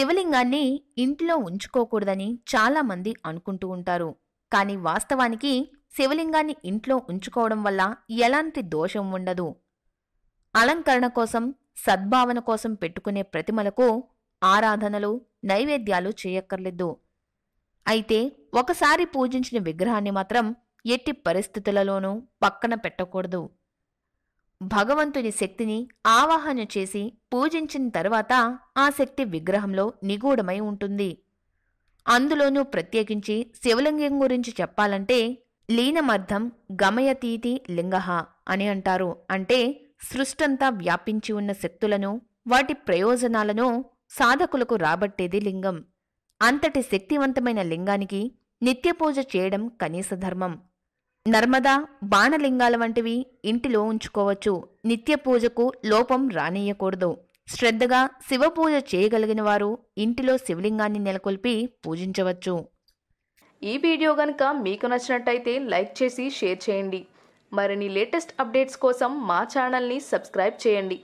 శివలింగాన్ని ఇంట్లో ఉంచుకోకూడదని చాలామంది అనుకుంటూ ఉంటారు కానీ వాస్తవానికి శివలింగాన్ని ఇంట్లో ఉంచుకోవడం వల్ల ఎలాంటి దోషం ఉండదు అలంకరణ కోసం సద్భావన కోసం పెట్టుకునే ప్రతిమలకు ఆరాధనలు నైవేద్యాలు చేయక్కర్లేదు అయితే ఒకసారి పూజించిన విగ్రహాన్ని మాత్రం ఎట్టి పరిస్థితులలోనూ పక్కన పెట్టకూడదు భగవంతుని శక్తిని ఆవాహన చేసి పూజించిన తర్వాత ఆ శక్తి విగ్రహంలో నిగూఢమై ఉంటుంది అందులోనూ ప్రత్యేకించి శివలింగం గురించి చెప్పాలంటే లీనమర్థం గమయతీతి లింగః అని అంటారు అంటే సృష్టంతా వ్యాపించి ఉన్న శక్తులను వాటి ప్రయోజనాలను సాధకులకు రాబట్టేది లింగం అంతటి శక్తివంతమైన లింగానికి నిత్యపూజ చేయడం కనీస ధర్మం నర్మదా బాణలింగాల వంటివి ఇంటిలో ఉంచుకోవచ్చు నిత్య పూజకు లోపం రానియకూడదు శ్రద్ధగా శివపూజ చేయగలిగిన వారు ఇంటిలో శివలింగాన్ని నెలకొల్పి పూజించవచ్చు ఈ వీడియో గనుక మీకు నచ్చినట్టయితే లైక్ చేసి షేర్ చేయండి మరిన్ని లేటెస్ట్ అప్డేట్స్ కోసం మా ఛానల్ని సబ్స్క్రైబ్ చేయండి